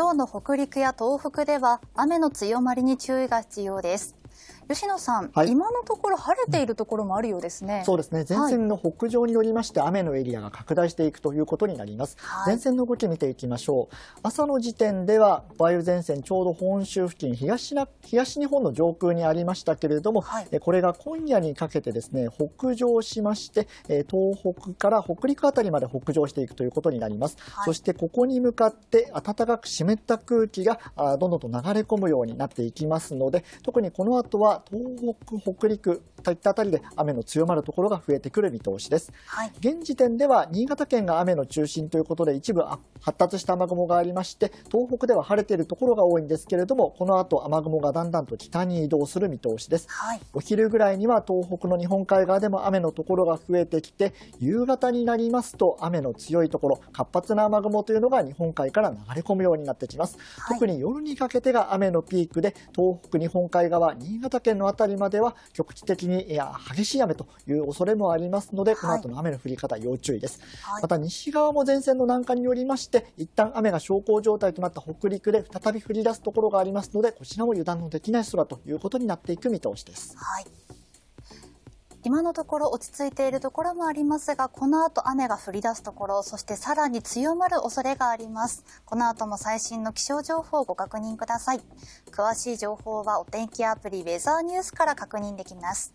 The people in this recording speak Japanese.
今日の北陸や東北では雨の強まりに注意が必要です。吉野さん、はい、今のところ晴れているところもあるようですね。そうですね。前線の北上によりまして雨のエリアが拡大していくということになります。はい、前線の動き見ていきましょう。朝の時点では梅雨前線ちょうど本州付近東な東日本の上空にありましたけれども、はい、これが今夜にかけてですね北上しまして、え東北から北陸あたりまで北上していくということになります。そしてここに向かって暖かく湿った空気があどんどんと流れ込むようになっていきますので、特にこの後は東北、北陸といったあたりで雨の強まるところが増えてくる見通しです。はい、現時点では新潟県が雨の中心ということで一部発達した雨雲がありまして東北では晴れているところが多いんですけれどもこの後雨雲がだんだんと北に移動する見通しです、はい、お昼ぐらいには東北の日本海側でも雨のところが増えてきて夕方になりますと雨の強いところ活発な雨雲というのが日本海から流れ込むようになってきます、はい、特に夜にかけてが雨のピークで東北日本海側新潟県の辺りまでは局地的にいや激しい雨という恐れもありますので、この後の雨の降り方、要注意です。はい、また西側も前線の南下によりまして、一旦雨が小康状態となった北陸で再び降り出すところがありますので、こちらも油断のできない空ということになっていく見通しです。はい今のところ落ち着いているところもありますが、この後雨が降り出すところ、そしてさらに強まる恐れがあります。この後も最新の気象情報をご確認ください。詳しい情報はお天気アプリウェザーニュースから確認できます。